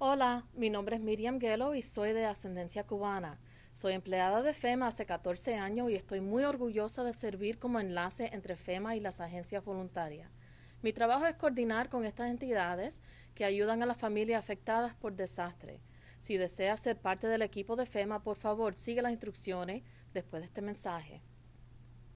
Hola, mi nombre es Miriam Gelo y soy de ascendencia cubana. Soy empleada de FEMA hace 14 años y estoy muy orgullosa de servir como enlace entre FEMA y las agencias voluntarias. Mi trabajo es coordinar con estas entidades que ayudan a las familias afectadas por desastre. Si desea ser parte del equipo de FEMA, por favor, sigue las instrucciones después de este mensaje.